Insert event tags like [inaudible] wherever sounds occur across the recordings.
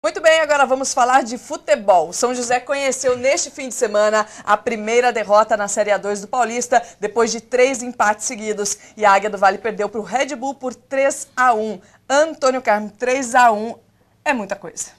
Muito bem, agora vamos falar de futebol. São José conheceu neste fim de semana a primeira derrota na Série A2 do Paulista, depois de três empates seguidos. E a Águia do Vale perdeu para o Red Bull por 3 a 1 Antônio Carmo, 3 a 1 é muita coisa.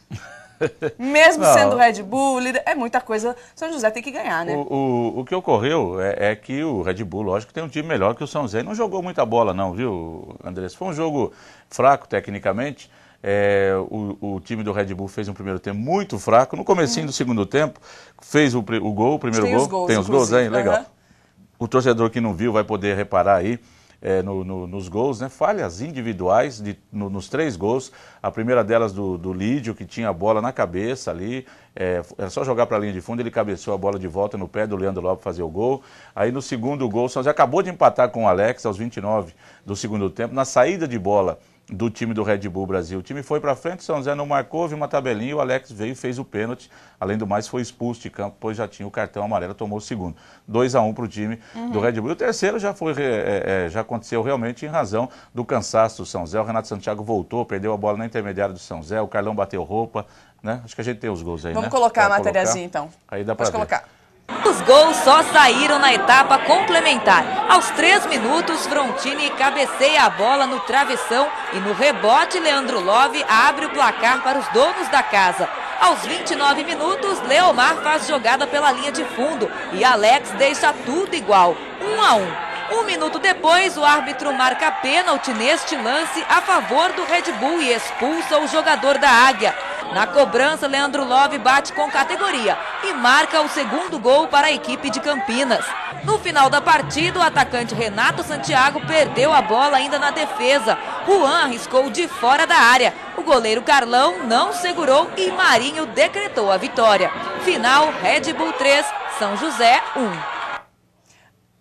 [laughs] Mesmo Não. sendo Red Bull, líder, é muita coisa. São José tem que ganhar, né? O, o, o que ocorreu é, é, que o Red Bull, lógico, tem um time melhor que o São José. Não jogou muita bola, não, viu, Andrés? Foi um jogo fraco tecnicamente. É, o, o, time do Red Bull fez um primeiro tempo muito fraco. No comecinho uhum. do segundo tempo, fez o, o gol, o primeiro tem gol. Os gols, tem os gols, hein? Legal. Uhum. O torcedor que não viu vai poder reparar aí. É, no, no, nos gols, né? falhas individuais de, no, nos três gols. A primeira delas do, do Lídio, que tinha a bola na cabeça ali, é, era só jogar para a linha de fundo, ele cabeceou a bola de volta no pé do Leandro Lopes fazer o gol. Aí no segundo gol, o Santos acabou de empatar com o Alex aos 29 do segundo tempo, na saída de bola do time do Red Bull Brasil. O time foi para frente, o São Zé não marcou, viu uma tabelinha, o Alex veio e fez o pênalti. Além do mais, foi expulso de campo, pois já tinha o cartão amarelo, tomou o segundo. 2 a 1 um para o time uhum. do Red Bull. O terceiro já, foi, é, é, já aconteceu realmente em razão do cansaço do São Zé. O Renato Santiago voltou, perdeu a bola na intermediária do São Zé, o Carlão bateu roupa. Né? Acho que a gente tem os gols aí. Vamos né? colocar pra a matériazinha então. Aí dá para colocar. Os gols só saíram na etapa complementar. Aos três minutos, Frontini cabeceia a bola no travessão e no rebote, Leandro Love abre o placar para os donos da casa. Aos 29 minutos, Leomar faz jogada pela linha de fundo e Alex deixa tudo igual, 1 um a 1. Um. Um minuto depois, o árbitro marca pênalti neste lance a favor do Red Bull e expulsa o jogador da Águia. Na cobrança, Leandro Love bate com categoria e marca o segundo gol para a equipe de Campinas. No final da partida, o atacante Renato Santiago perdeu a bola ainda na defesa. Juan arriscou de fora da área. O goleiro Carlão não segurou e Marinho decretou a vitória. Final Red Bull 3, São José 1.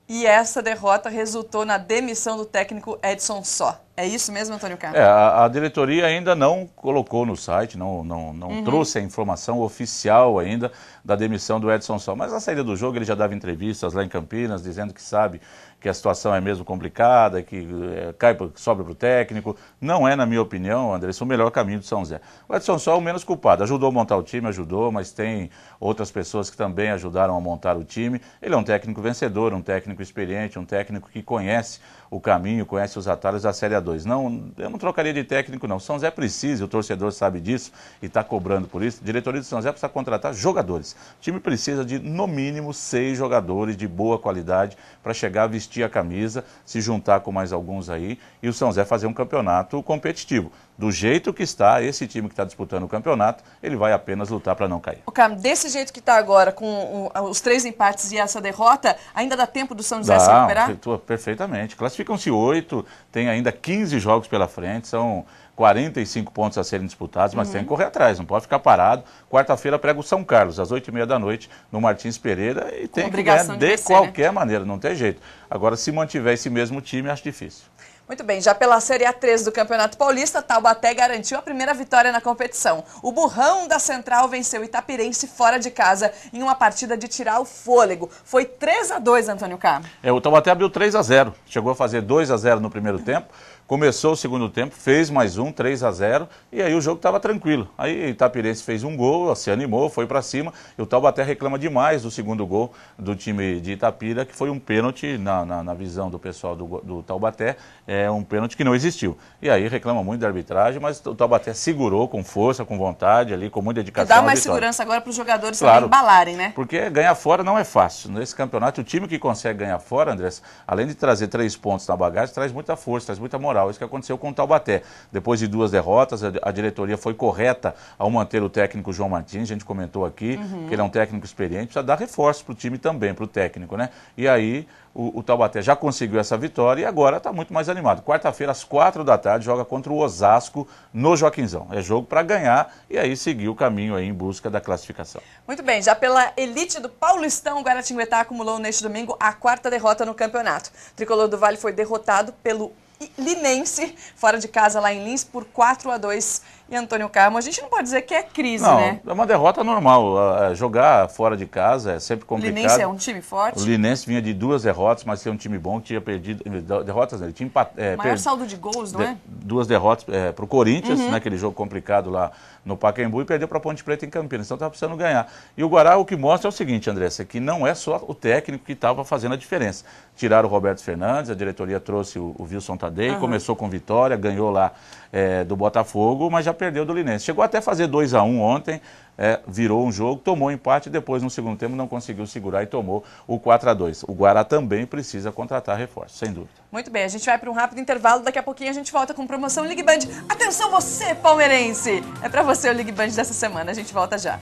E essa derrota resultou na demissão do técnico Edson Só. É isso mesmo, Antônio Carlos? É, a, a, diretoria ainda não colocou no site, não, não, não uhum. trouxe a informação oficial ainda da demissão do Edson Sol. Mas na saída do jogo ele já dava entrevistas lá em Campinas, dizendo que sabe que a situação é mesmo complicada, que é, cai, sobra para o técnico. Não é, na minha opinião, Anderson, o melhor caminho do São Zé. O Edson Sol é o menos culpado. Ajudou a montar o time, ajudou, mas tem outras pessoas que também ajudaram a montar o time. Ele é um técnico vencedor, um técnico experiente, um técnico que conhece o caminho, conhece os atalhos da Série A2. Não, eu não trocaria de técnico, não. São Zé precisa, o torcedor sabe disso e está cobrando por isso. A diretoria de São Zé precisa contratar jogadores. O time precisa de, no mínimo, seis jogadores de boa qualidade para chegar, vestir a camisa, se juntar com mais alguns aí e o São Zé fazer um campeonato competitivo do jeito que está, esse time que está disputando o campeonato, ele vai apenas lutar para não cair. O Cam, desse jeito que está agora, com os três empates e essa derrota, ainda dá tempo do São José dá, se recuperar? Perfeitamente. Classificam-se oito, tem ainda 15 jogos pela frente, são 45 pontos a serem disputados, mas uhum. tem que correr atrás, não pode ficar parado. Quarta-feira prega o São Carlos, às oito e meia da noite, no Martins Pereira, e tem que ganhar de, de vencer, né? qualquer né? maneira, não tem jeito. Agora, se mantiver esse mesmo time, acho difícil. Muito bem, já pela Série A3 do Campeonato Paulista, Taubaté garantiu a primeira vitória na competição. O burrão da Central venceu Itapirense fora de casa em uma partida de tirar o fôlego. Foi 3 a 2 Antônio Carlos. É, o Taubaté abriu 3 a 0 chegou a fazer 2 a 0 no primeiro tempo. Começou o segundo tempo, fez mais um, 3 a 0 e aí o jogo estava tranquilo. Aí Itapirense fez um gol, se animou, foi para cima, e o Taubaté reclama demais do segundo gol do time de Itapira, que foi um pênalti, na, na, na visão do pessoal do, do Taubaté, é, é um pênalti que não existiu. E aí reclama muito da arbitragem, mas o Taubaté segurou com força, com vontade, ali, com muita dedicação. E dá mais segurança agora para os jogadores claro, também embalarem, né? Porque ganhar fora não é fácil. Nesse campeonato, o time que consegue ganhar fora, Andrés, além de trazer três pontos na bagagem, traz muita força, traz muita moral. Isso que aconteceu com o Taubaté. Depois de duas derrotas, a diretoria foi correta ao manter o técnico João Martins, a gente comentou aqui, uhum. que ele é um técnico experiente, precisa dar reforço para o time também, para o técnico, né? E aí o, o Taubaté já conseguiu essa vitória e agora está muito mais animado. Quarta-feira, às quatro da tarde, joga contra o Osasco no Joaquinzão. É jogo para ganhar e aí seguir o caminho aí em busca da classificação. Muito bem, já pela elite do Paulistão, o Guaratinguetá acumulou neste domingo a quarta derrota no campeonato. O tricolor do Vale foi derrotado pelo Linense, fora de casa lá em Lins, por 4 a 2 e Antônio Carmo. A gente não pode dizer que é crise, não, né? É uma derrota normal. Jogar fora de casa é sempre complicado. Linense é um time forte. O Linense vinha de duas derrotas, mas tinha um time bom que tinha perdido. Eh, derrotas, ele tinha empatado. É, eh, Maior per... saldo de gols, não é? duas derrotas é, eh, para o Corinthians, uhum. naquele né, jogo complicado lá no Pacaembu, e perdeu para Ponte Preta em Campinas. Então estava precisando ganhar. E o Guará, o que mostra é o seguinte, Andressa, que não é só o técnico que estava fazendo a diferença. Tiraram o Roberto Fernandes, a diretoria trouxe o, o Wilson Tadeu Day, uhum. começou com vitória, ganhou lá é, do Botafogo, mas já perdeu do Linense. Chegou até a fazer 2 a 1 um ontem, é, virou um jogo, tomou empate, depois no segundo tempo não conseguiu segurar e tomou o 4 a 2 O Guará também precisa contratar reforço, sem dúvida. Muito bem, a gente vai para um rápido intervalo, daqui a pouquinho a gente volta com promoção Ligue Band. Atenção você, palmeirense! É para você o Ligue Band dessa semana, a gente volta já.